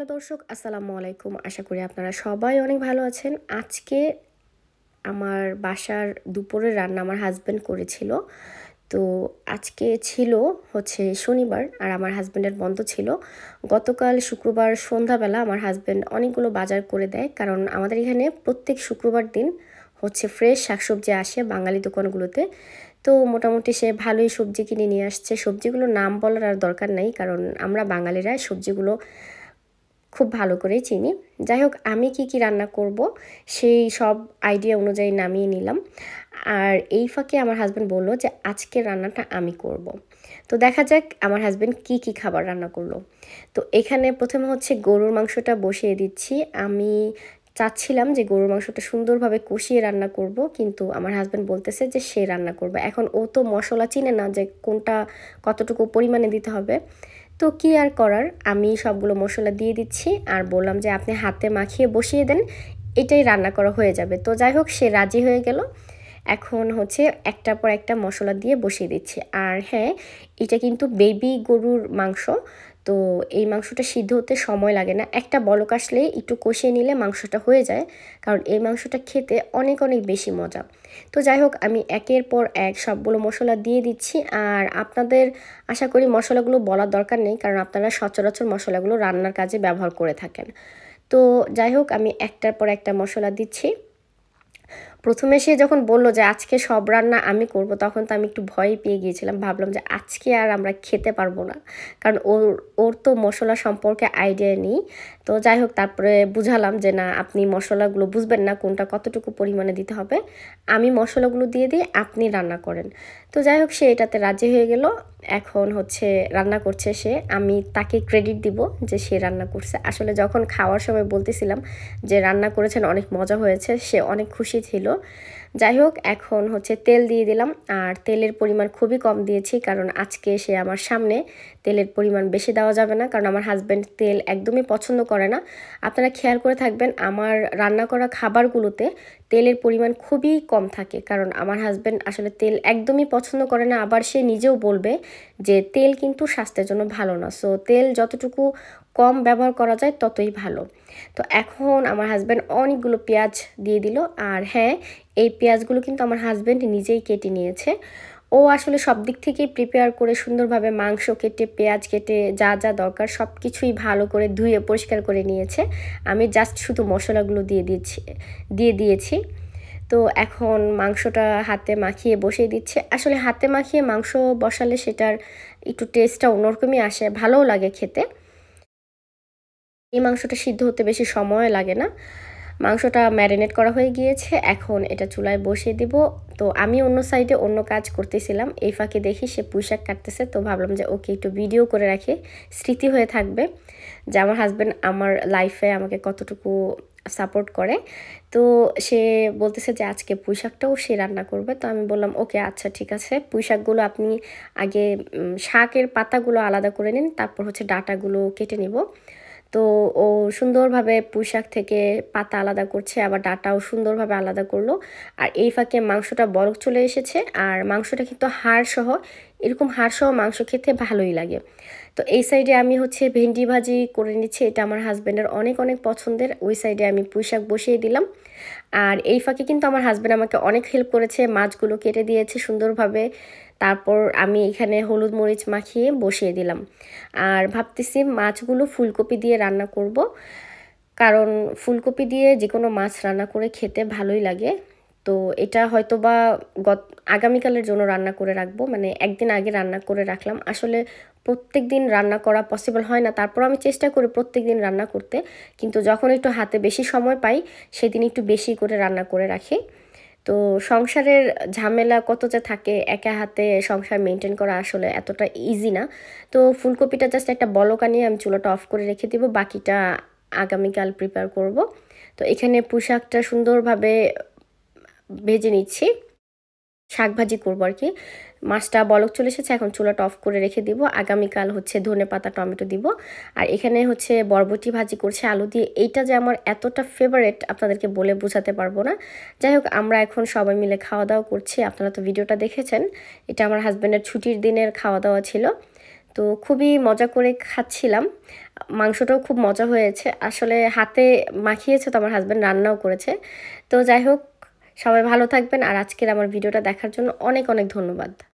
Hello দর্শক আসসালামু আলাইকুম আশা করি আপনারা সবাই অনেক ভালো আছেন আজকে আমার বাসার দুপুরের রান্না আমার হাজব্যান্ড করেছিল তো আজকে ছিল হচ্ছে শনিবার আর আমার হাজব্যান্ডের বন্ধ ছিল গতকাল শুক্রবার সন্ধ্যাবেলা আমার হাজব্যান্ড অনেকগুলো বাজার করে দেয় কারণ আমাদের এখানে প্রত্যেক শুক্রবার দিন হচ্ছে ফ্রেশ শাকসবজি আসে বাঙালি দোকানগুলোতে তো মোটামুটি সে ভালোই সবজি কিনে নিয়ে আসছে সবজিগুলোর নাম বলার আর দরকার নাই কারণ আমরা বাঙালিরা সবজিগুলো খুব ভালো করে চিনি যাই হোক আমি কি কি রান্না করব সেই সব আইডিয়া অনুযায়ী নামিয়ে নিলাম আর এই ফাঁকে আমার হাজব্যান্ড বললো যে আজকে রান্নাটা আমি করব। তো দেখা যাক আমার হাজব্যান্ড কি কি খাবার রান্না করলো তো এখানে প্রথমে হচ্ছে গরুর মাংসটা বসিয়ে দিচ্ছি আমি চাচ্ছিলাম যে গরুর মাংসটা সুন্দরভাবে কষিয়ে রান্না করব কিন্তু আমার হাজব্যান্ড বলতেছে যে সে রান্না করবে এখন ও তো মশলা চিনে না যে কোনটা কতটুকু পরিমাণে দিতে হবে তো কি আর করার আমি সবগুলো মশলা দিয়ে দিচ্ছি আর বললাম যে আপনি হাতে মাখিয়ে বসিয়ে দেন এটাই রান্না করা হয়ে যাবে তো যাই হোক সে রাজি হয়ে গেল এখন হচ্ছে একটার পর একটা মশলা দিয়ে বসিয়ে দিচ্ছি আর হ্যাঁ এটা কিন্তু বেবি গরুর মাংস তো এই মাংসটা সিদ্ধ হতে সময় লাগে না একটা বলক আসলে একটু কষিয়ে নিলে মাংসটা হয়ে যায় কারণ এই মাংসটা খেতে অনেক অনেক বেশি মজা তো যাই হোক আমি একের পর এক সবগুলো মশলা দিয়ে দিচ্ছি আর আপনাদের আশা করি মশলাগুলো বলার দরকার নেই কারণ আপনারা সচরাচর মশলাগুলো রান্নার কাজে ব্যবহার করে থাকেন তো যাই হোক আমি একটার পর একটা মশলা দিচ্ছি প্রথমে সে যখন বলল যে আজকে সব রান্না আমি করব তখন তো আমি একটু ভয় পেয়ে গিয়েছিলাম ভাবলাম যে আজকে আর আমরা খেতে পারবো না কারণ ওর ওর তো মশলা সম্পর্কে আইডিয়া নেই তো যাই হোক তারপরে বুঝালাম যে না আপনি মশলাগুলো বুঝবেন না কোনটা কতটুকু পরিমাণে দিতে হবে আমি মশলাগুলো দিয়ে দিই আপনি রান্না করেন তো যাই হোক সে এটাতে রাজি হয়ে গেল এখন হচ্ছে রান্না করছে সে আমি তাকে ক্রেডিট দিব যে সে রান্না করছে আসলে যখন খাওয়ার সময় বলতেছিলাম যে রান্না করেছেন অনেক মজা হয়েছে সে অনেক খুশি ছিল যাই হোক এখন হচ্ছে তেল দিয়ে দিলাম আর তেলের পরিমাণ খুবই কম দিয়েছি কারণ আজকে সে আমার সামনে তেলের পরিমাণ বেশি দেওয়া যাবে না কারণ আমার হাজব্যান্ড তেল একদমই পছন্দ করে না আপনারা খেয়াল করে থাকবেন আমার রান্না করা খাবারগুলোতে তেলের পরিমাণ খুবই কম থাকে কারণ আমার হাজব্যান্ড আসলে তেল একদমই পছন্দ করে না আবার সে নিজেও বলবে যে তেল কিন্তু স্বাস্থ্যের জন্য ভালো না সো তেল যতটুকু কম ব্যবহার করা যায় ততই ভালো তো এখন আমার হাজব্যান্ড অনেকগুলো পেঁয়াজ দিয়ে দিল আর হ্যাঁ এই পেঁয়াজগুলো কিন্তু আমার হাজব্যান্ড নিজেই কেটে নিয়েছে ও আসলে সব দিক থেকেই প্রিপেয়ার করে সুন্দরভাবে মাংস কেটে পেঁয়াজ কেটে যা যা দরকার সব কিছুই ভালো করে ধুয়ে পরিষ্কার করে নিয়েছে আমি জাস্ট শুধু মশলাগুলো দিয়ে দিয়েছি দিয়ে দিয়েছি তো এখন মাংসটা হাতে মাখিয়ে বসিয়ে দিচ্ছে আসলে হাতে মাখিয়ে মাংস বসালে সেটার একটু টেস্টটা অন্যরকমই আসে ভালোও লাগে খেতে এই মাংসটা সিদ্ধ হতে বেশি সময় লাগে না মাংসটা ম্যারিনেট করা হয়ে গিয়েছে এখন এটা চুলায় বসিয়ে দিব তো আমি অন্য সাইডে অন্য কাজ করতেছিলাম এই ফাঁকে দেখি সে পুঁইশাক কাটতেছে তো ভাবলাম যে ওকে একটু ভিডিও করে রাখি স্মৃতি হয়ে থাকবে যে আমার হাজব্যান্ড আমার লাইফে আমাকে কতটুকু সাপোর্ট করে তো সে বলতেছে যে আজকে পুঁইশাকটাও সে রান্না করবে তো আমি বললাম ওকে আচ্ছা ঠিক আছে পুঁইশাকগুলো আপনি আগে শাকের পাতাগুলো আলাদা করে নিন তারপর হচ্ছে ডাটাগুলো কেটে নিব তো ও সুন্দরভাবে পুঁইশাক থেকে পাতা আলাদা করছে আবার ডাটাও সুন্দরভাবে আলাদা করলো আর এই ফাঁকে মাংসটা বরফ চলে এসেছে আর মাংসটা কিন্তু হাড়সহ এরকম হাড়সহ মাংস খেতে ভালোই লাগে তো এই সাইডে আমি হচ্ছে ভেন্ডি ভাজি করে নিচ্ছি এটা আমার হাজব্যান্ডের অনেক অনেক পছন্দের ওই সাইডে আমি পুঁইশাক বসিয়ে দিলাম আর এই ফাঁকে কিন্তু আমার হাজব্যান্ড আমাকে অনেক হেল্প করেছে মাছগুলো কেটে দিয়েছে সুন্দরভাবে তারপর আমি এখানে হলুদ মরিচ মাখিয়ে বসিয়ে দিলাম আর ভাবতেছি মাছগুলো ফুলকপি দিয়ে রান্না করব কারণ ফুলকপি দিয়ে যে কোনো মাছ রান্না করে খেতে ভালোই লাগে তো এটা হয়তো বা গত আগামীকালের জন্য রান্না করে রাখবো মানে একদিন আগে রান্না করে রাখলাম আসলে প্রত্যেক দিন রান্না করা পসিবল হয় না তারপর আমি চেষ্টা করি প্রত্যেক দিন রান্না করতে কিন্তু যখন একটু হাতে বেশি সময় পাই সেদিন একটু বেশি করে রান্না করে রাখি তো সংসারের ঝামেলা কত যে থাকে একা হাতে সংসার মেনটেন করা আসলে এতটা ইজি না তো ফুলকপিটা জাস্ট একটা বলকা নিয়ে আমি চুলাটা অফ করে রেখে দিব বাকিটা আগামীকাল প্রিপেয়ার করব তো এখানে পোশাকটা সুন্দরভাবে ভেজে নিচ্ছি শাক ভাজি করবো আর কি মাছটা বলক চলে এসেছে এখন চুলাটা অফ করে রেখে দিব আগামীকাল হচ্ছে ধনে পাতা টমেটো দিব আর এখানে হচ্ছে বরবটি ভাজি করছে আলু দিয়ে এইটা যে আমার এতটা ফেভারেট আপনাদেরকে বলে বোঝাতে পারবো না যাই হোক আমরা এখন সবাই মিলে খাওয়া দাওয়া করছি আপনারা তো ভিডিওটা দেখেছেন এটা আমার হাজব্যান্ডের ছুটির দিনের খাওয়া দাওয়া ছিল তো খুবই মজা করে খাচ্ছিলাম মাংসটাও খুব মজা হয়েছে আসলে হাতে মাখিয়েছে তো আমার হাজব্যান্ড রান্নাও করেছে তো যাই হোক সবাই ভালো থাকবেন আর আজকের আমার ভিডিওটা দেখার জন্য অনেক অনেক ধন্যবাদ